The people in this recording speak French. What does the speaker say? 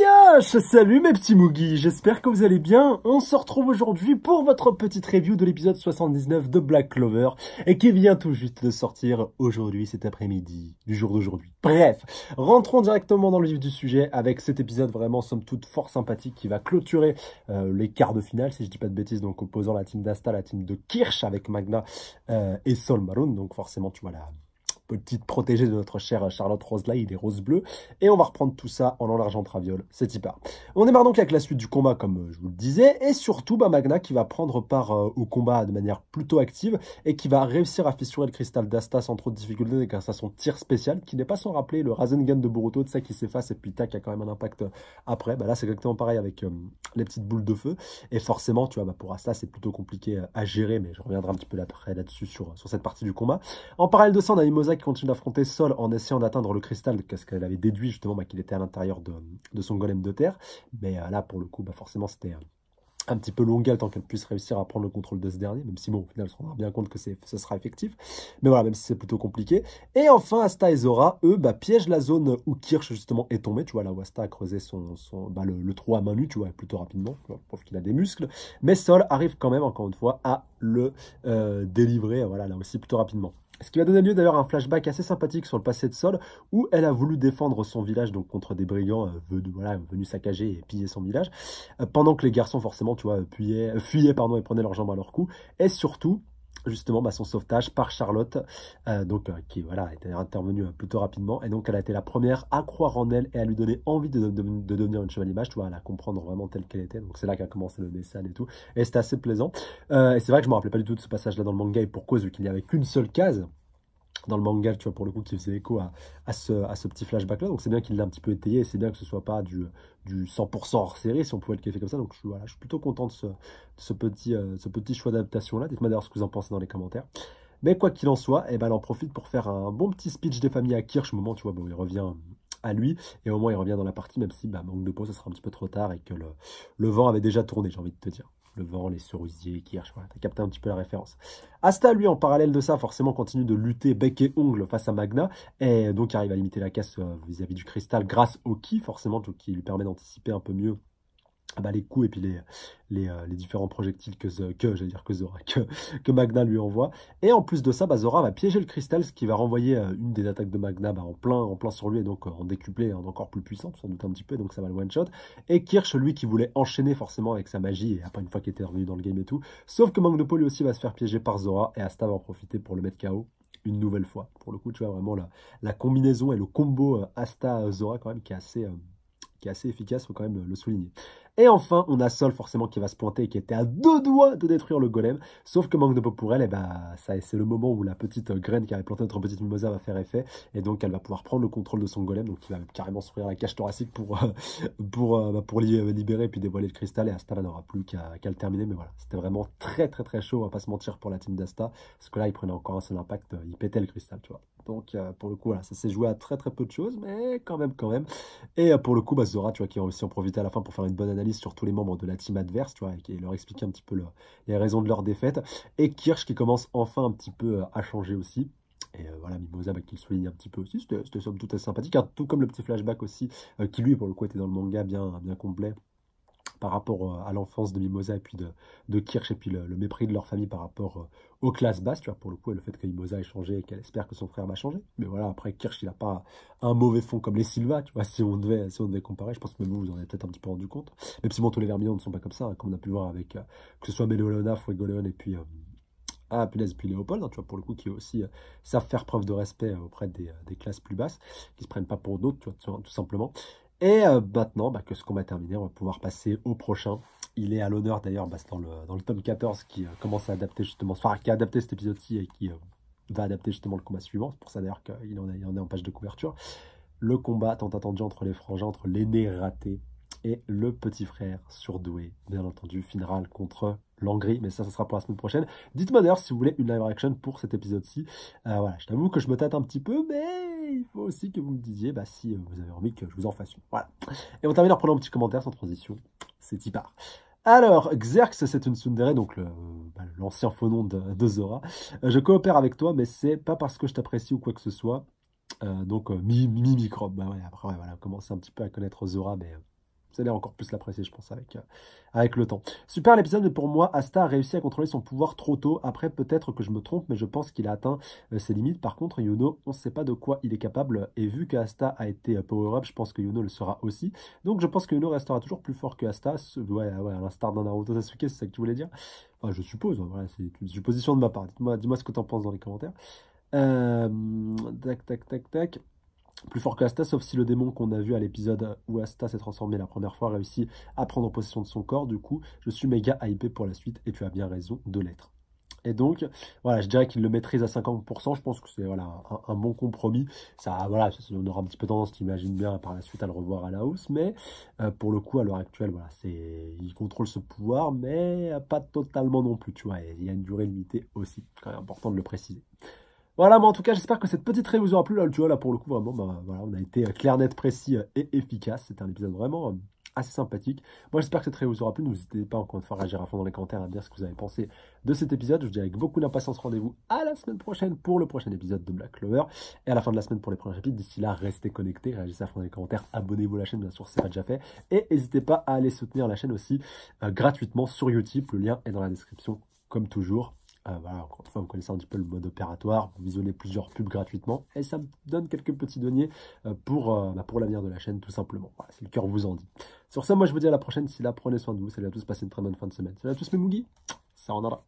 Yash Salut mes petits Moogies, j'espère que vous allez bien. On se retrouve aujourd'hui pour votre petite review de l'épisode 79 de Black Clover et qui vient tout juste de sortir aujourd'hui, cet après-midi, du jour d'aujourd'hui. Bref, rentrons directement dans le vif du sujet avec cet épisode vraiment somme toute fort sympathique qui va clôturer euh, les quarts de finale, si je dis pas de bêtises, donc opposant la team d'Asta, la team de Kirsch avec Magna euh, et Sol malone donc forcément tu vois la petite protégée de notre chère Charlotte Rose là il est rose bleu. Et on va reprendre tout ça en l'argent Traviol, c'est hyper. On démarre donc avec la suite du combat, comme euh, je vous le disais, et surtout bah, Magna qui va prendre part euh, au combat de manière plutôt active et qui va réussir à fissurer le cristal d'Asta sans trop de difficulté grâce à son tir spécial, qui n'est pas sans rappeler le Rasengan de Boruto, de ça qui s'efface et puis tac, il y a quand même un impact euh, après. Bah, là, c'est exactement pareil avec les petites boules de feu. Et forcément, tu vois, bah, pour Asta, c'est plutôt compliqué à gérer, mais je reviendrai un petit peu après là-dessus sur, sur cette partie du combat. En parallèle de ça, on a continue d'affronter Sol en essayant d'atteindre le cristal, parce qu'elle avait déduit justement bah, qu'il était à l'intérieur de, son golem de terre. Mais euh, là, pour le coup, bah, forcément, c'était euh, un petit peu longue tant qu'elle puisse réussir à prendre le contrôle de ce dernier, même si bon, au final, on se rendra bien compte que ce sera effectif. Mais voilà, même si c'est plutôt compliqué. Et enfin, Asta et Zora, eux, bah, piègent la zone où Kirsch, justement, est tombé. Tu vois, là où Asta a creusé son, son le, trou à main nue, tu vois, plutôt rapidement, tu qu'il a des muscles. Mais Sol arrive quand même, encore une fois, à le euh, délivrer, voilà, là aussi, plutôt rapidement. Ce qui va donner lieu d'ailleurs à un flashback assez sympathique sur le passé de Sol, où elle a voulu défendre son village donc contre des brigands euh, voilà, venus saccager et piller son village, euh, pendant que les garçons forcément tu vois, fuyaient pardon, et prenaient leurs jambes à leur cou, et surtout justement bah, son sauvetage par Charlotte, euh, donc euh, qui voilà était intervenue euh, plutôt rapidement et donc elle a été la première à croire en elle et à lui donner envie de, devenir une chevalier mage, tu vois, à la comprendre vraiment telle qu'elle était. Donc c'est là qu'a commencé le dessin et tout, et c'était assez plaisant. et c'est vrai que je me rappelais pas du tout de ce passage-là dans le manga et pour cause vu qu'il n'y avait qu'une seule case dans le manga, tu vois, pour le coup, qui faisait écho à, à, ce, petit flashback-là. Donc c'est bien qu'il l'a un petit peu étayé, et c'est bien que ce soit pas du, du 100% hors série, si on pouvait le cacher comme ça. Donc je, voilà, je suis plutôt content de ce, petit, euh, ce petit choix d'adaptation-là. Dites-moi d'ailleurs ce que vous en pensez dans les commentaires. Mais quoi qu'il en soit, eh ben, elle en profite pour faire un bon petit speech des familles à Kirsch. Au moment, tu vois, bon, il revient à lui. Et au moins, il revient dans la partie, même si, bah, manque de peau, ce sera un petit peu trop tard et que le, le vent avait déjà tourné, j'ai envie de te dire le vent, les cerisiers, Kirsch, voilà, t'as capté un petit peu la référence. Asta, lui, en parallèle de ça, forcément continue de lutter bec et ongle face à Magna, et donc arrive à limiter la casse euh, vis-à-vis -vis du cristal grâce au ki, forcément, qui lui permet d'anticiper un peu mieux bah, les coups et puis les, les, euh, différents projectiles que, que dire que Zora, que, Magna lui envoie. Et en plus de ça, bah, Zora va piéger le cristal, ce qui va renvoyer euh, une des attaques de Magna bah, en, plein, en plein sur lui, et donc euh, en décuplé, en hein, encore plus puissant, sans doute un petit peu, donc ça va le one-shot. Et Kirsch, lui, qui voulait enchaîner forcément avec sa magie, et après une fois qu'il était revenu dans le game et tout, sauf que Magnopo lui aussi va se faire piéger par Zora, et Asta va en profiter pour le mettre KO une nouvelle fois. Pour le coup, tu vois vraiment la, la combinaison et le combo Asta-Zora quand même qui est assez qui est assez efficace, faut quand même le souligner. Et enfin, on a Sol forcément qui va se pointer et qui était à deux doigts de détruire le golem. Sauf que manque de peau pour elle, eh et bah, ben, c'est le moment où la petite euh, graine qui avait planté notre petite mimosa va faire effet. Et donc elle va pouvoir prendre le contrôle de son golem, donc il va carrément s'ouvrir la cage thoracique pour, euh, pour, euh, bah, libérer et puis dévoiler le cristal. Et Asta n'aura plus qu'à le terminer. Mais voilà, c'était vraiment très très très chaud, on va pas se mentir pour la team d'Asta. Parce que là, il prenait encore un seul impact, il pétait le cristal, tu vois. Donc euh, pour le coup, ça s'est joué à très très peu de choses, mais quand même, quand même. Et euh, pour le coup, bah, Zora, tu vois, qui a aussi en profiter à la fin pour faire une bonne analyse sur tous les membres de la team adverse, tu vois, et leur expliquer un petit peu les raisons de leur défaite. Et Kirsch qui commence enfin un petit peu euh, à changer aussi. Et voilà, Mimosa bah, qui le souligne un petit peu aussi, c'était somme toute assez sympathique, hein, tout comme le petit flashback aussi, qui lui, pour le coup, était dans le manga bien, bien complet par rapport euh, à l'enfance de Mimosa et puis de, de Kirsch et puis le, mépris de leur famille par rapport euh, aux classes basses, tu vois, pour le coup, et le fait que Mimosa ait changé et qu'elle espère que son frère va changer. Mais voilà, après, Kirsch, il n'a pas un mauvais fond comme les Silva, tu vois, si on devait, si on devait comparer, je pense que même vous, vous en avez peut-être un petit peu rendu compte. mais puis bon, tous les Vermillons ne sont pas comme ça, hein, comme on a pu le voir avec, euh, que ce soit Méléolona, Fuegoleon et puis... ah, punaise, puis Léopold, hein, tu vois, pour le coup, qui aussi savent faire preuve de respect auprès des, classes plus basses, qui se prennent pas pour d'autres, tu vois, tout simplement. Et euh, maintenant bah, que ce combat est terminé, on va pouvoir passer au prochain. Il est à l'honneur d'ailleurs bah, dans, le, tome 14 qui euh, commence à adapter justement, enfin qui a adapté cet épisode-ci et qui euh, va adapter justement le combat suivant. C'est pour ça d'ailleurs qu'il en, est en, en page de couverture. Le combat tant attendu entre les frangins, entre l'aîné raté et le petit frère surdoué, bien entendu, final contre l'Hongrie. mais ça, ça sera pour la semaine prochaine. Dites-moi d'ailleurs si vous voulez une live action pour cet épisode-ci. Euh, voilà, je t'avoue que je me tâte un petit peu, mais il faut aussi que vous me disiez bah, si euh, vous avez envie que je vous en fasse une. Voilà. Et on termine en prenant un petit commentaire sans transition. C'est y Alors, Xerx, c'est une tsundere, donc euh, bah, l'ancien faux nom de, Zora. je coopère avec toi, mais c'est pas parce que je t'apprécie ou quoi que ce soit. donc, mi, microbe bah ouais, après, voilà, commence un petit peu à connaître Zora, mais vous allez encore plus l'apprécier, je pense, avec, euh, avec le temps. Super l'épisode, mais pour moi, Asta a réussi à contrôler son pouvoir trop tôt. Après, peut-être que je me trompe, mais je pense qu'il a atteint euh, ses limites. Par contre, Yuno, on ne sait pas de quoi il est capable. Et vu qu'Asta a été euh, power-up, je pense que Yuno le sera aussi. Donc, je pense que Yuno restera toujours plus fort que Asta. Ouais, ouais, à l'instar d'un Naruto Sasuke, c'est ça que tu voulais dire Enfin, bah, je suppose, c'est une supposition de ma part. dis moi dis ce que tu en penses dans les commentaires. tac, tac, tac, tac plus fort que Asta, sauf si le démon qu'on a vu à l'épisode où Asta s'est transformé la première fois réussit à prendre possession de son corps. Du coup, je suis méga hypé pour la suite et tu as bien raison de l'être. Et donc, voilà, je dirais qu'il le maîtrise à 50%. Je pense que c'est voilà, un, bon compromis. Ça, voilà, on aura un petit peu tendance, t'imagines bien, par la suite à le revoir à la hausse. Mais euh, pour le coup, à l'heure actuelle, voilà, c'est, il contrôle ce pouvoir, mais pas totalement non plus. Tu vois, il y a une durée limitée aussi. C'est important de le préciser. Voilà, moi en tout cas, j'espère que cette petite ré vous aura plu. Là, tu vois, là pour le coup, vraiment, bah, voilà, on a été euh, clair, net, précis euh, et efficace. C'était un épisode vraiment euh, assez sympathique. Moi, j'espère que cette révélation. vous aura plu. N'hésitez pas encore une fois à réagir à fond dans les commentaires, à me dire ce que vous avez pensé de cet épisode. Je vous dis avec beaucoup d'impatience rendez-vous à la semaine prochaine pour le prochain épisode de Black Clover et à la fin de la semaine pour les premiers épisodes. D'ici là, restez connectés, réagissez à fond dans les commentaires, abonnez-vous à la chaîne, bien sûr, n'est pas déjà fait. Et n'hésitez pas à aller soutenir la chaîne aussi gratuitement sur YouTube. Le lien est dans la description, comme toujours. Ah, voilà, encore une fois, vous connaissez un petit peu le mode opératoire, vous visionnez plusieurs pubs gratuitement, et ça me donne quelques petits deniers euh, pour, euh, bah, pour l'avenir de la chaîne, tout simplement. Voilà, si le cœur vous en dit. Sur ça, moi je vous dis à la prochaine, si là, prenez soin de vous, salut à tous, passez une très bonne fin de semaine. Salut à tous mes Moogies, ça en aura.